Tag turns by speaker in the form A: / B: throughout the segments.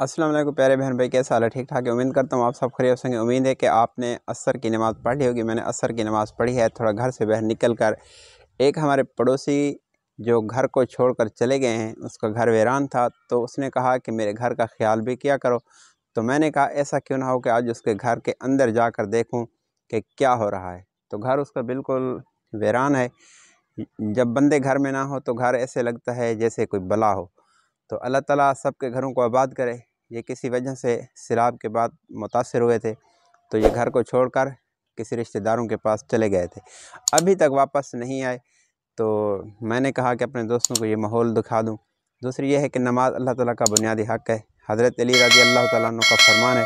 A: अस्सलाम वालेकुम प्यारे बहन भाई कैसे हाल है ठीक ठाक है उम्मीद करता हूँ आप सब खरीद सकेंगे उम्मीद है कि आपने असर की नमाज़ पढ़ ली होगी मैंने असर की नमाज़ पढ़ी है थोड़ा घर से बाहर निकल कर एक हमारे पड़ोसी जो घर को छोड़कर चले गए हैं उसका घर वीरान था तो उसने कहा कि मेरे घर का ख्याल भी किया करो तो मैंने कहा ऐसा क्यों ना हो कि आज उसके घर के अंदर जा कर देखूँ कि क्या हो रहा है तो घर उसका बिल्कुल वीरान है जब बंदे घर में ना हो तो घर ऐसे लगता है जैसे कोई बला हो तो अल्लाह ताला सबके घरों को आबाद करे ये किसी वजह से शराब के बाद मुतासर हुए थे तो ये घर को छोड़कर किसी रिश्तेदारों के पास चले गए थे अभी तक वापस नहीं आए तो मैंने कहा कि अपने दोस्तों को ये माहौल दिखा दूँ दूसरी यह है कि नमाज अल्लाह ताला का बुनियादी हक़ है हज़रत अली रजी अल्लाह तु का फरमान है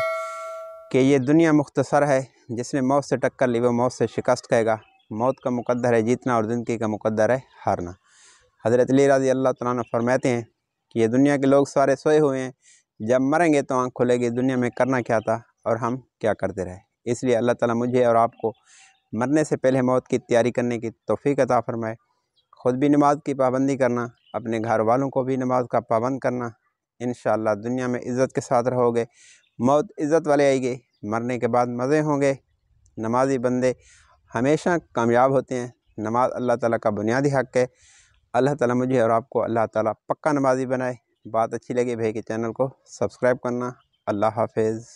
A: कि ये दुनिया मुख्तसर है जिसने मौत से टक्कर ली वो मौत से शिकस्त कहेगा मौत का मुकद्दर है जीतना और ज़िंदगी का मुकद्दर है हारना हज़रत अली रजी अल्लाह तु फरमाते हैं कि ये दुनिया के लोग सारे सोए हुए हैं जब मरेंगे तो आँख खुलेगी दुनिया में करना क्या था और हम क्या करते रहे इसलिए अल्लाह ताला मुझे और आपको मरने से पहले मौत की तैयारी करने की तोफ़ी अता फ़रमाए ख़ुद भी नमाज की पाबंदी करना अपने घर वालों को भी नमाज का पाबंद करना इन दुनिया में इज़्ज़त के साथ रहोगे मौत इज़्ज़त वाले आएगी मरने के बाद मज़े होंगे नमाजी बंदे हमेशा कामयाब होते हैं नमाज अल्लाह ताला का बुनियादी हक़ है अल्लाह ताला मुझे और आपको अल्लाह ताला पक्का नमाजी बनाए बात अच्छी लगे भाई के चैनल को सब्सक्राइब करना अल्लाह हाफिज़